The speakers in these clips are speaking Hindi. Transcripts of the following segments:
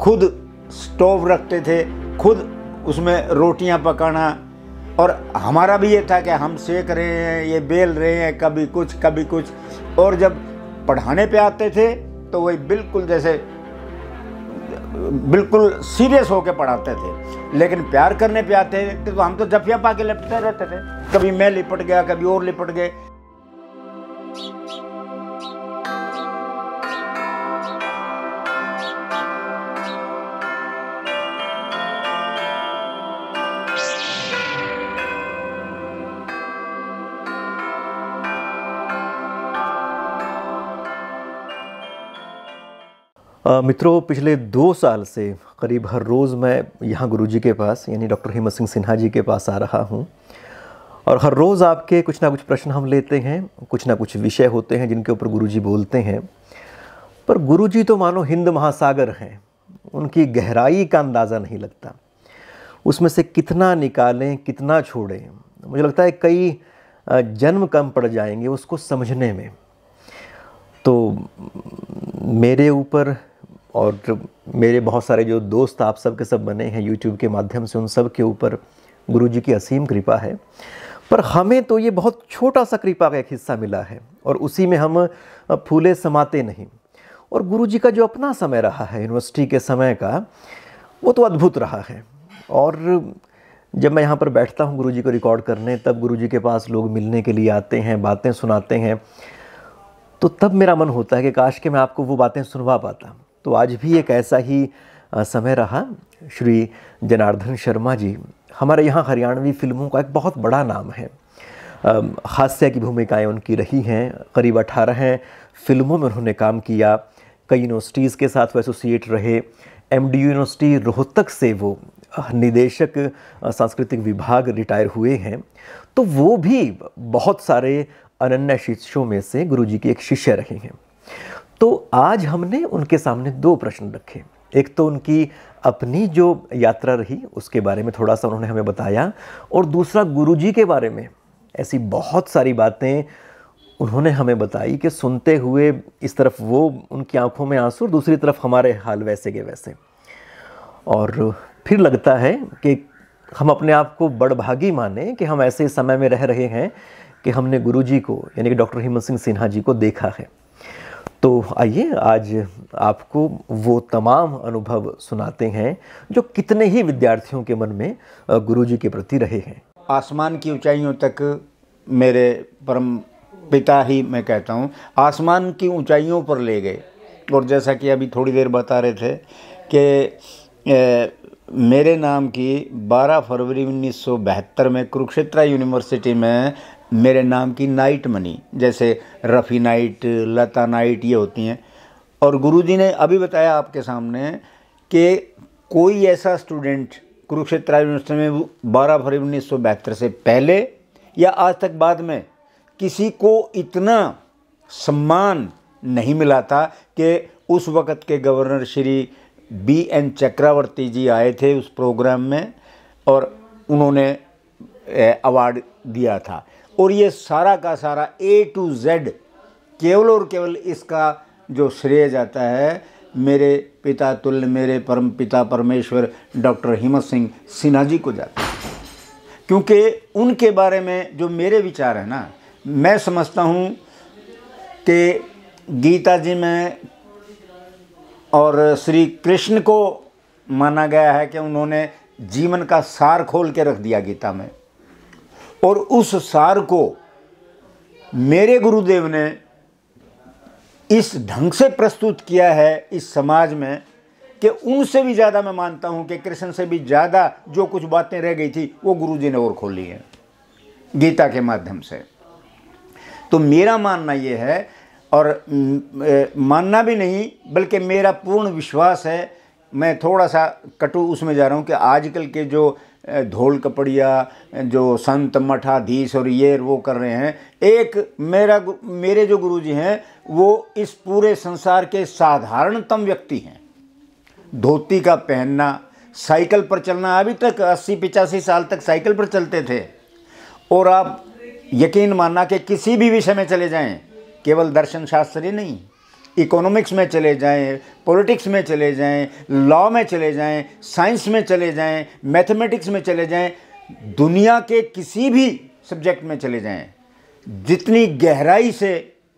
खुद स्टोव रखते थे खुद उसमें रोटियां पकाना और हमारा भी ये था कि हम सेक रहे हैं ये बेल रहे हैं कभी कुछ कभी कुछ और जब पढ़ाने पे आते थे तो वही बिल्कुल जैसे बिल्कुल सीरियस होकर पढ़ाते थे लेकिन प्यार करने पे आते थे तो हम तो जफिया पा के लिपटते रहते थे कभी मैं लिपट गया कभी और लिपट गए मित्रों पिछले दो साल से करीब हर रोज़ मैं यहाँ गुरुजी के पास यानी डॉक्टर हेमंत सिंह सिन्हा जी के पास आ रहा हूँ और हर रोज़ आपके कुछ ना कुछ प्रश्न हम लेते हैं कुछ ना कुछ विषय होते हैं जिनके ऊपर गुरुजी बोलते हैं पर गुरुजी तो मानो हिंद महासागर हैं उनकी गहराई का अंदाज़ा नहीं लगता उसमें से कितना निकालें कितना छोड़ें मुझे लगता है कई जन्म कम पड़ जाएंगे उसको समझने में तो मेरे ऊपर और मेरे बहुत सारे जो दोस्त आप सब के सब बने हैं यूट्यूब के माध्यम से उन सब के ऊपर गुरु जी की असीम कृपा है पर हमें तो ये बहुत छोटा सा कृपा का एक हिस्सा मिला है और उसी में हम फूले समाते नहीं और गुरु जी का जो अपना समय रहा है यूनिवर्सिटी के समय का वो तो अद्भुत रहा है और जब मैं यहाँ पर बैठता हूँ गुरु जी को रिकॉर्ड करने तब गुरु जी के पास लोग मिलने के लिए आते हैं बातें सुनाते हैं तो तब मेरा मन होता है कि काश के मैं आपको वो बातें सुनवा पाता तो आज भी एक ऐसा ही समय रहा श्री जनार्दन शर्मा जी हमारे यहाँ हरियाणवी फिल्मों का एक बहुत बड़ा नाम है हास्य की भूमिकाएं उनकी रही हैं करीब अठारह फिल्मों में उन्होंने काम किया कई यूनिवर्सिटीज़ के साथ वो एसोसिएट रहे एम यूनिवर्सिटी रोहतक से वो निदेशक सांस्कृतिक विभाग रिटायर हुए हैं तो वो भी बहुत सारे अनन्या शिष्यों में से गुरुजी के एक शिष्य रहे हैं तो आज हमने उनके सामने दो प्रश्न रखे एक तो उनकी अपनी जो यात्रा रही उसके बारे में थोड़ा सा उन्होंने हमें बताया और दूसरा गुरुजी के बारे में ऐसी बहुत सारी बातें उन्होंने हमें बताई कि सुनते हुए इस तरफ वो उनकी आंखों में आंसू और दूसरी तरफ हमारे हाल वैसे के वैसे और फिर लगता है कि हम अपने आप को बड़भागी माने कि हम ऐसे समय में रह रहे हैं कि हमने गुरुजी को यानी कि डॉक्टर हेमंत सिंह सिन्हा जी को देखा है तो आइए आज आपको वो तमाम अनुभव सुनाते हैं जो कितने ही विद्यार्थियों के मन में गुरु जी के प्रति रहे हैं आसमान की ऊंचाइयों तक मेरे परम पिता ही मैं कहता हूँ आसमान की ऊंचाइयों पर ले गए और जैसा कि अभी थोड़ी देर बता रहे थे कि मेरे नाम की 12 फरवरी उन्नीस में कुरुक्षेत्रा यूनिवर्सिटी में मेरे नाम की नाइट मनी जैसे रफ़ी नाइट लता नाइट ये होती हैं और गुरुजी ने अभी बताया आपके सामने कि कोई ऐसा स्टूडेंट कुरुक्षेत्र यूनिवर्सिटी में बारह फरवरी उन्नीस सौ बहत्तर से पहले या आज तक बाद में किसी को इतना सम्मान नहीं मिला था कि उस वक़्त के governor Shri B N Chakravarti ji आए थे उस प्रोग्राम में और उन्होंने अवार्ड दिया था और ये सारा का सारा ए टू जेड केवल और केवल इसका जो श्रेय जाता है मेरे पिता तुल्य मेरे परम पिता परमेश्वर डॉक्टर हिमत सिंह सिन्हा जी को जाता है क्योंकि उनके बारे में जो मेरे विचार हैं ना मैं समझता हूँ कि गीता जी में और श्री कृष्ण को माना गया है कि उन्होंने जीवन का सार खोल के रख दिया गीता में और उस सार को मेरे गुरुदेव ने इस ढंग से प्रस्तुत किया है इस समाज में कि उनसे भी ज़्यादा मैं मानता हूँ कि कृष्ण से भी ज़्यादा जो कुछ बातें रह गई थी वो गुरु जी ने और खोली हैं गीता के माध्यम से तो मेरा मानना ये है और मानना भी नहीं बल्कि मेरा पूर्ण विश्वास है मैं थोड़ा सा कटु उसमें जा रहा हूँ कि आजकल के जो ढोल कपड़िया जो संत मठाधीश और ये वो कर रहे हैं एक मेरा मेरे जो गुरु जी हैं वो इस पूरे संसार के साधारणतम व्यक्ति हैं धोती का पहनना साइकिल पर चलना अभी तक अस्सी पिचासी साल तक साइकिल पर चलते थे और आप यकीन मानना कि किसी भी विषय में चले जाएं केवल दर्शन शास्त्र ही नहीं इकोनॉमिक्स में चले जाएं पॉलिटिक्स में चले जाएं लॉ में चले जाएं साइंस में चले जाएं मैथमेटिक्स में चले जाएं दुनिया के किसी भी सब्जेक्ट में चले जाएं जितनी गहराई से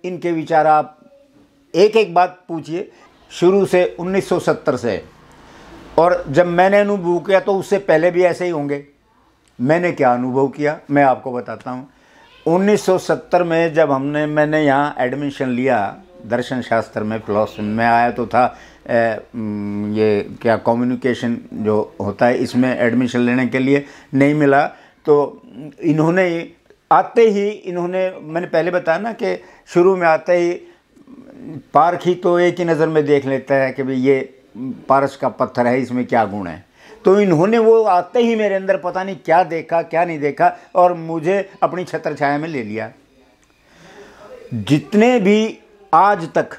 इनके विचार आप एक एक बात पूछिए शुरू से 1970 से और जब मैंने अनुभव किया तो उससे पहले भी ऐसे ही होंगे मैंने क्या अनुभव किया मैं आपको बताता हूँ 1970 में जब हमने मैंने यहाँ एडमिशन लिया दर्शन शास्त्र में फिलोसफी में आया तो था ए, ये क्या कम्युनिकेशन जो होता है इसमें एडमिशन लेने के लिए नहीं मिला तो इन्होंने आते ही इन्होंने मैंने पहले बताया ना कि शुरू में आते ही पार्क ही तो एक ही नज़र में देख लेता है कि भाई ये पारस का पत्थर है इसमें क्या गुण है तो इन्होंने वो आते ही मेरे अंदर पता नहीं क्या देखा क्या नहीं देखा और मुझे अपनी छत्र छाया में ले लिया जितने भी आज तक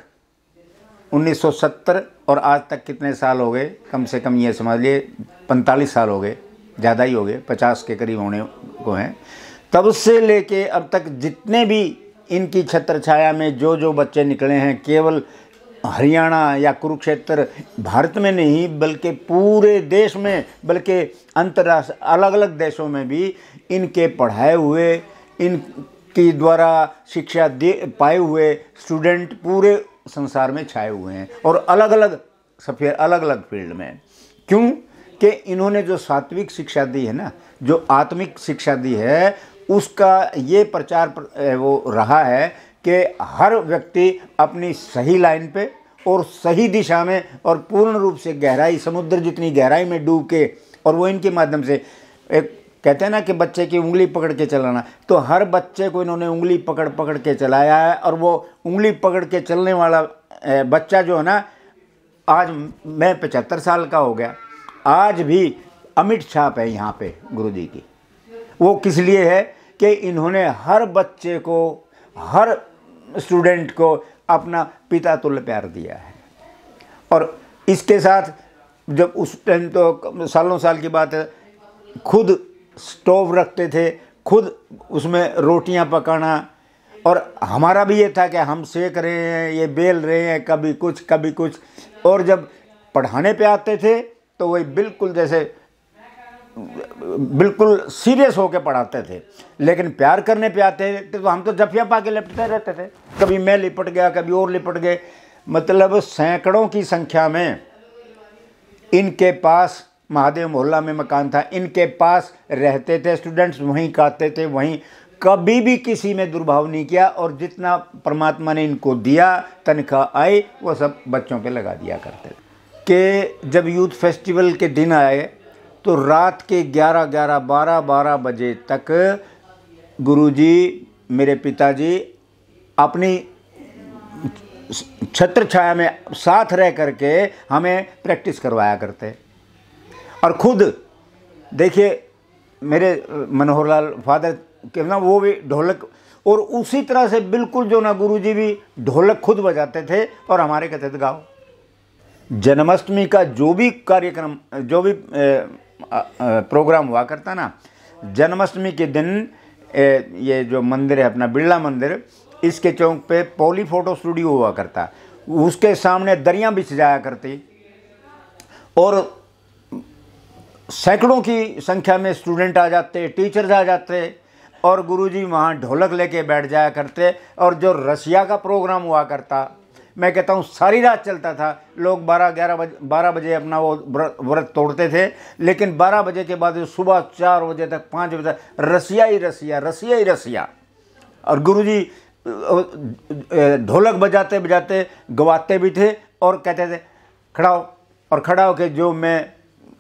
1970 और आज तक कितने साल हो गए कम से कम ये समझ लिए 45 साल हो गए ज़्यादा ही हो गए पचास के करीब होने को हैं तब से लेके अब तक जितने भी इनकी छत्र छाया में जो जो बच्चे निकले हैं केवल हरियाणा या कुरुक्षेत्र भारत में नहीं बल्कि पूरे देश में बल्कि अंतर्राष्ट्रीय अलग अलग देशों में भी इनके पढ़ाए हुए इन के द्वारा शिक्षा दे पाए हुए स्टूडेंट पूरे संसार में छाए हुए हैं और अलग अलग सफेद अलग अलग फील्ड में क्यों कि इन्होंने जो सात्विक शिक्षा दी है ना जो आत्मिक शिक्षा दी है उसका ये प्रचार प्र, वो रहा है कि हर व्यक्ति अपनी सही लाइन पे और सही दिशा में और पूर्ण रूप से गहराई समुद्र जितनी गहराई में डूब के और वो इनके माध्यम से एक कहते हैं ना कि बच्चे की उंगली पकड़ के चलाना तो हर बच्चे को इन्होंने उंगली पकड़ पकड़ के चलाया है और वो उंगली पकड़ के चलने वाला बच्चा जो है ना आज मैं पचहत्तर साल का हो गया आज भी अमिट छाप है यहाँ पे गुरु जी की वो किस लिए है कि इन्होंने हर बच्चे को हर स्टूडेंट को अपना पिता तुल्य प्यार दिया है और इसके साथ जब उस टाइम तो सालों साल की बात है खुद स्टोव रखते थे खुद उसमें रोटियां पकाना और हमारा भी ये था कि हम सेक रहे हैं ये बेल रहे हैं कभी कुछ कभी कुछ और जब पढ़ाने पे आते थे तो वही बिल्कुल जैसे बिल्कुल सीरियस होकर पढ़ाते थे लेकिन प्यार करने पे आते थे तो हम तो जफिया पा के लिपटते रहते थे कभी मैं लिपट गया कभी और लिपट गए मतलब सैकड़ों की संख्या में इनके पास महादेव मोहल्ला में मकान था इनके पास रहते थे स्टूडेंट्स वहीं खाते थे वहीं कभी भी किसी में दुर्भाव नहीं किया और जितना परमात्मा ने इनको दिया तनख्वाह आई वो सब बच्चों पे लगा दिया करते कि जब यूथ फेस्टिवल के दिन आए तो रात के 11 11 12 12 बजे तक गुरुजी मेरे पिताजी अपनी छत्र छाया में साथ रह करके हमें प्रैक्टिस करवाया करते और खुद देखिए मेरे मनोहर लाल फादर के ना वो भी ढोलक और उसी तरह से बिल्कुल जो ना गुरु जी भी ढोलक खुद बजाते थे और हमारे कहते थे गाओ जन्माष्टमी का जो भी कार्यक्रम जो भी ए, आ, आ, प्रोग्राम हुआ करता ना जन्माष्टमी के दिन ए, ये जो मंदिर है अपना बिरला मंदिर इसके चौक पे पॉली फोटो स्टूडियो हुआ करता उसके सामने दरिया भी सजाया करती और सैकड़ों की संख्या में स्टूडेंट आ जाते टीचर्स आ जाते और गुरुजी वहाँ ढोलक लेके बैठ जाया करते और जो रसिया का प्रोग्राम हुआ करता मैं कहता हूँ सारी रात चलता था लोग 12 ग्यारह बजे बारह बजे अपना वो व्रत तोड़ते थे लेकिन 12 बजे के बाद सुबह चार बजे तक पाँच बजे तक रसिया ही रसिया रसिया ही रसिया और गुरुजी ढोलक बजाते बजाते गवाते भी थे और कहते थे खड़ा हो और खड़ा होकर जो मैं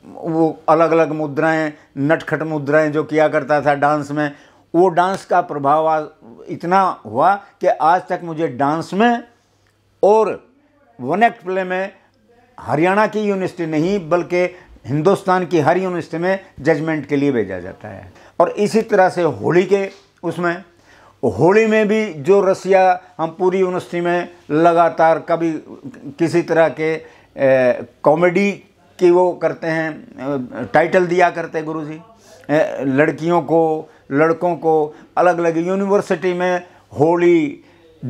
वो अलग अलग मुद्राएं नटखट मुद्राएं जो किया करता था डांस में वो डांस का प्रभाव इतना हुआ कि आज तक मुझे डांस में और वन एक्ट प्ले में हरियाणा की यूनिवर्सिटी नहीं बल्कि हिंदुस्तान की हर यूनिवर्सिटी में जजमेंट के लिए भेजा जाता है और इसी तरह से होली के उसमें होली में भी जो रसिया हम पूरी यूनिवर्सिटी में लगातार कभी किसी तरह के कॉमेडी कि वो करते हैं टाइटल दिया करते गुरु जी लड़कियों को लड़कों को अलग अलग यूनिवर्सिटी में होली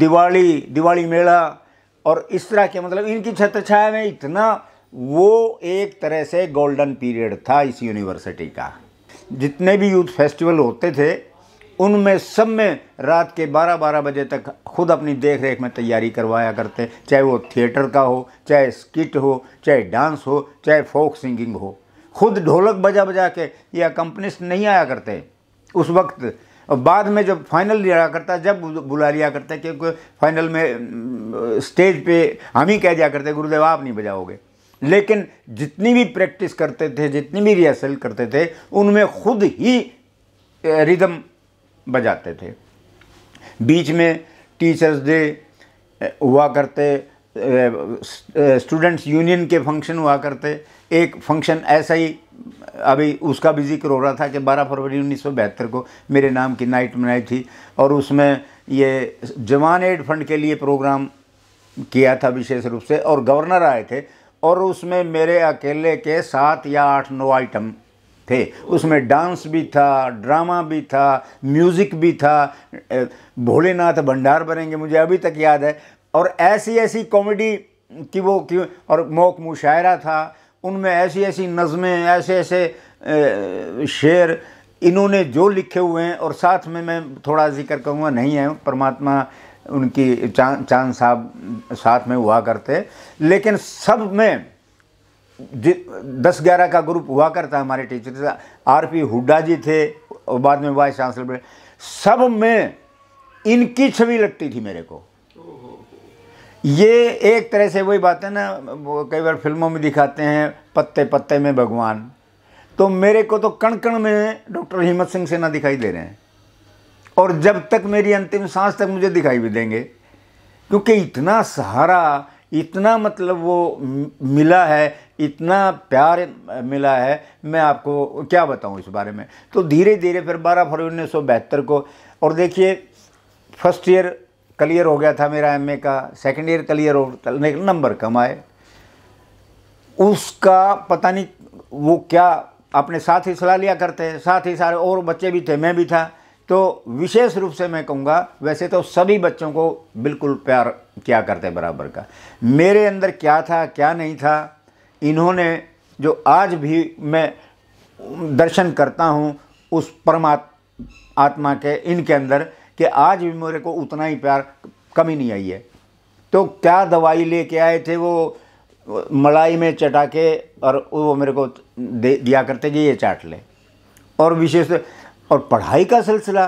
दिवाली दिवाली मेला और इस तरह के मतलब इनकी छत्र छाया में इतना वो एक तरह से गोल्डन पीरियड था इस यूनिवर्सिटी का जितने भी यूथ फेस्टिवल होते थे उनमें सब में रात के 12-12 बजे तक खुद अपनी देख रेख में तैयारी करवाया करते चाहे वो थिएटर का हो चाहे स्किट हो चाहे डांस हो चाहे फोक सिंगिंग हो खुद ढोलक बजा बजा के ये कंपनिस्ट नहीं आया करते उस वक्त बाद में जब फाइनल लिया करता जब बुला लिया करता क्योंकि फाइनल में स्टेज पे हम ही कह दिया करते गुरुदेव आप नहीं बजाओगे लेकिन जितनी भी प्रैक्टिस करते थे जितनी भी रिहर्सल करते थे उनमें खुद ही रिदम बजाते थे बीच में टीचर्स डे हुआ करते स्टूडेंट्स यूनियन के फंक्शन हुआ करते एक फंक्शन ऐसा ही अभी उसका भी जिक्र हो रहा था कि 12 फरवरी उन्नीस को मेरे नाम की नाइट मनाई थी और उसमें ये जवान एड फंड के लिए प्रोग्राम किया था विशेष रूप से और गवर्नर आए थे और उसमें मेरे अकेले के सात या आठ नौ आइटम थे उसमें डांस भी था ड्रामा भी था म्यूज़िक भी था भोलेनाथ भंडार बनेंगे मुझे अभी तक याद है और ऐसी ऐसी कॉमेडी की वो क्यों और मोक मुशायरा था उनमें ऐसी ऐसी नज़में ऐसे ऐसे शेर इन्होंने जो लिखे हुए हैं और साथ में मैं थोड़ा जिक्र करूँगा नहीं है परमात्मा उनकी चांद चांद साहब साथ में हुआ करते लेकिन सब में दस ग्यारह का ग्रुप हुआ करता है हमारे teacher R P Hooda ji थे और बाद में वाइस चांसलर बने सब में इनकी छवि लगती थी मेरे को ये एक तरह से वही बात है ना कई बार फिल्मों में दिखाते हैं पत्ते पत्ते में भगवान तो मेरे को तो कण कण में डॉक्टर हिम्मत सिंह सेना दिखाई दे रहे हैं और जब तक मेरी अंतिम सांस तक मुझे दिखाई भी देंगे क्योंकि इतना सहारा इतना मतलब वो मिला है इतना प्यार मिला है मैं आपको क्या बताऊं इस बारे में तो धीरे धीरे फिर 12 फरवरी उन्नीस को और देखिए फर्स्ट ईयर क्लियर हो गया था मेरा एमए का सेकंड ईयर क्लियर हो नंबर कम आए उसका पता नहीं वो क्या अपने साथ ही सलाह लिया करते हैं साथ ही सारे और बच्चे भी थे मैं भी था तो विशेष रूप से मैं कहूँगा वैसे तो सभी बच्चों को बिल्कुल प्यार किया करते बराबर का मेरे अंदर क्या था क्या नहीं था इन्होंने जो आज भी मैं दर्शन करता हूँ उस परमात्मा आत्मा के इनके अंदर कि आज भी मेरे को उतना ही प्यार कमी नहीं आई है तो क्या दवाई लेके आए थे वो मलाई में चटा के और वो मेरे को दे दिया करते कि ये चाट ले और विशेष और पढ़ाई का सिलसिला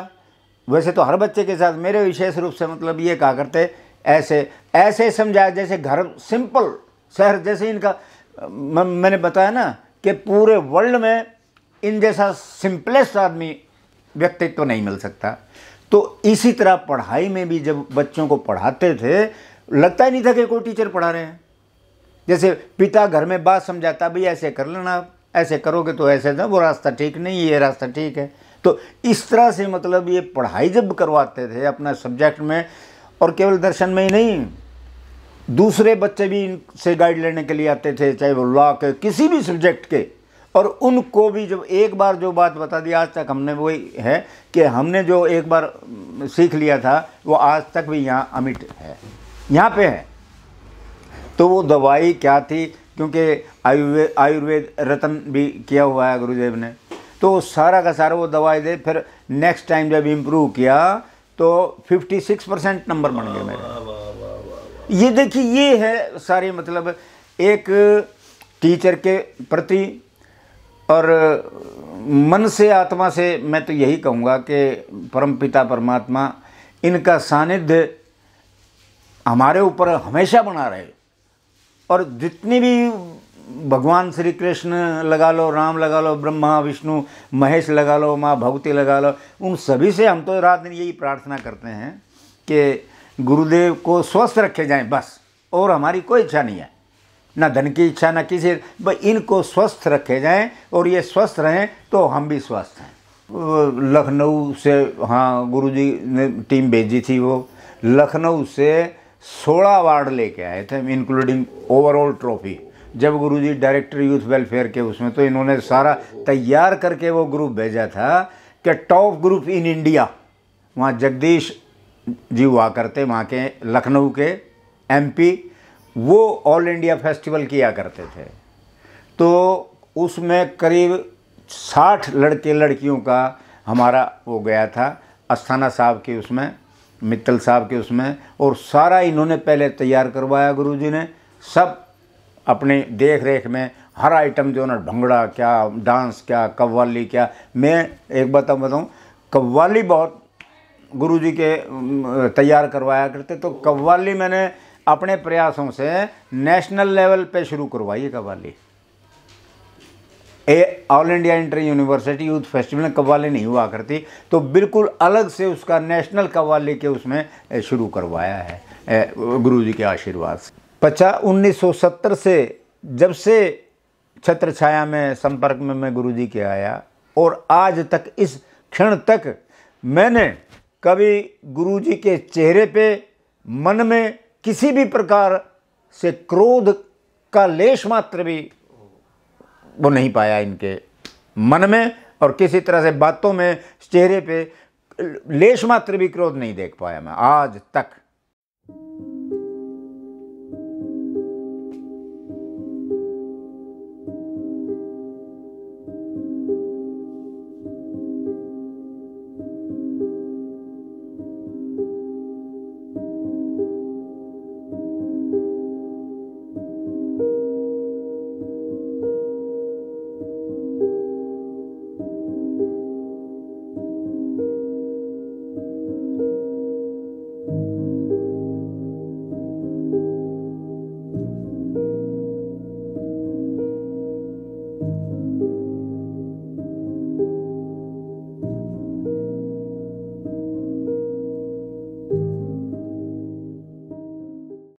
वैसे तो हर बच्चे के साथ मेरे विशेष रूप से मतलब ये कहा करते ऐसे ऐसे समझाया जैसे घर सिंपल शहर जैसे इनका मैंने बताया ना कि पूरे वर्ल्ड में इन जैसा सिंपलेस्ट आदमी व्यक्तित्व तो नहीं मिल सकता तो इसी तरह पढ़ाई में भी जब बच्चों को पढ़ाते थे लगता ही नहीं था कि कोई टीचर पढ़ा रहे हैं जैसे पिता घर में बात समझाता भाई ऐसे कर लेना आप ऐसे करोगे तो ऐसे ना वो रास्ता ठीक नहीं ये रास्ता ठीक है तो इस तरह से मतलब ये पढ़ाई जब करवाते थे अपना सब्जेक्ट में और केवल दर्शन में ही नहीं दूसरे बच्चे भी इनसे गाइड लेने के लिए आते थे चाहे वो लॉ के किसी भी सब्जेक्ट के और उनको भी जब एक बार जो बात बता दी आज तक हमने वही है कि हमने जो एक बार सीख लिया था वो आज तक भी यहाँ अमिट है यहाँ पे है तो वो दवाई क्या थी क्योंकि आयुर्वेद आयुर्वेद रतन भी किया हुआ है गुरुदेव ने तो सारा का सारा वो दवाई दे फिर नेक्स्ट टाइम जब इम्प्रूव किया तो 56 परसेंट नंबर बन गए मेरे ये देखिए ये है सारे मतलब एक टीचर के प्रति और मन से आत्मा से मैं तो यही कहूँगा कि परम पिता परमात्मा इनका सानिध्य हमारे ऊपर हमेशा बना रहे और जितनी भी भगवान श्री कृष्ण लगा लो राम लगा लो ब्रह्मा विष्णु महेश लगा लो माँ भगवती लगा लो उन सभी से हम तो रात दिन यही प्रार्थना करते हैं कि गुरुदेव को स्वस्थ रखे जाएं बस और हमारी कोई इच्छा नहीं है ना धन की इच्छा ना किसी भाई इनको स्वस्थ रखे जाएं और ये स्वस्थ रहें तो हम भी स्वस्थ हैं लखनऊ से हाँ गुरु जी ने टीम भेजी थी वो लखनऊ से सोलह वार्ड लेके आए थे इंक्लूडिंग ओवरऑल ट्रॉफी जब गुरुजी डायरेक्टर यूथ वेलफेयर के उसमें तो इन्होंने सारा तैयार करके वो ग्रुप भेजा था कि टॉप ग्रुप इन इंडिया वहाँ जगदीश जी हुआ करते वहाँ के लखनऊ के एमपी वो ऑल इंडिया फेस्टिवल किया करते थे तो उसमें करीब साठ लड़के लड़कियों का हमारा वो गया था अस्थाना साहब के उसमें मित्तल साहब के उसमें और सारा इन्होंने पहले तैयार करवाया गुरुजी ने सब अपने देख रेख में हर आइटम जो ना भंगड़ा क्या डांस क्या कव्वाली क्या मैं एक बात बताऊँ कव्वाली बहुत गुरुजी के तैयार करवाया करते तो कव्वाली मैंने अपने प्रयासों से नेशनल लेवल पे शुरू करवाई है qawwali a all India inter university youth festival में कव्वाली नहीं हुआ करती तो बिल्कुल अलग से उसका नेशनल कव्वाली के उसमें शुरू करवाया है गुरु जी के आशीर्वाद से पचा 1970 से जब से छत्र छाया में संपर्क में मैं गुरु जी के आया और आज तक इस क्षण तक मैंने कभी गुरु जी के चेहरे पे मन में किसी भी प्रकार से क्रोध का लेश मात्र भी वो नहीं पाया इनके मन में और किसी तरह से बातों में चेहरे पे लेश मात्र भी क्रोध नहीं देख पाया मैं आज तक